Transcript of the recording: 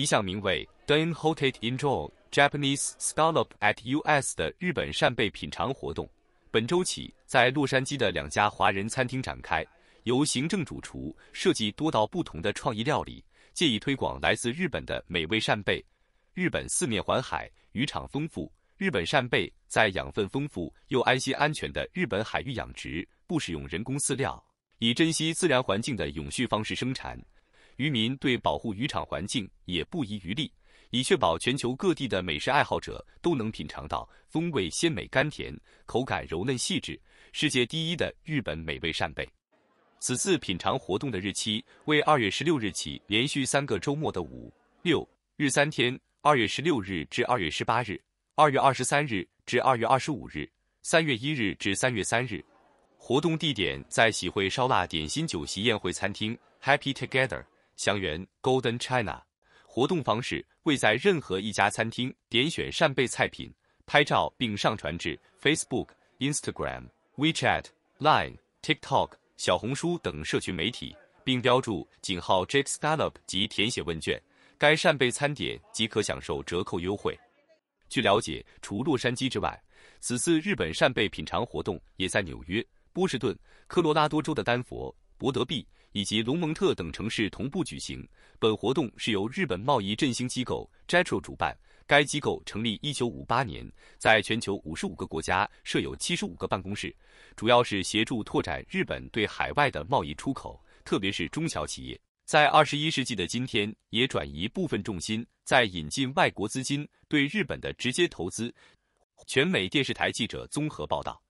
一项名为 d i n h o t e t e Enjoy Japanese Scallop at U.S.” 的日本扇贝品尝活动，本周起在洛杉矶的两家华人餐厅展开，由行政主厨设计多道不同的创意料理，借以推广来自日本的美味扇贝。日本四面环海，渔场丰富，日本扇贝在养分丰富又安心安全的日本海域养殖，不使用人工饲料，以珍惜自然环境的永续方式生产。渔民对保护渔场环境也不遗余力，以确保全球各地的美食爱好者都能品尝到风味鲜美、甘甜、口感柔嫩细致、世界第一的日本美味扇贝。此次品尝活动的日期为二月十六日起连续三个周末的五、六日三天：二月十六日至二月十八日、二月二十三日至二月二十五日、三月一日至三月三日。活动地点在喜汇烧腊点心酒席宴会餐厅 Happy Together。祥源 Golden China 活动方式为在任何一家餐厅点选扇贝菜品，拍照并上传至 Facebook、Instagram、WeChat、Line、TikTok、小红书等社群媒体，并标注井号 Jake Scallop 及填写问卷，该扇贝餐点即可享受折扣优惠。据了解，除洛杉矶之外，此次日本扇贝品尝活动也在纽约、波士顿、科罗拉多州的丹佛、伯德币。以及龙蒙特等城市同步举行。本活动是由日本贸易振兴机构 JETRO 主办。该机构成立一九五八年，在全球五十五个国家设有七十五个办公室，主要是协助拓展日本对海外的贸易出口，特别是中小企业。在二十一世纪的今天，也转移部分重心在引进外国资金对日本的直接投资。全美电视台记者综合报道。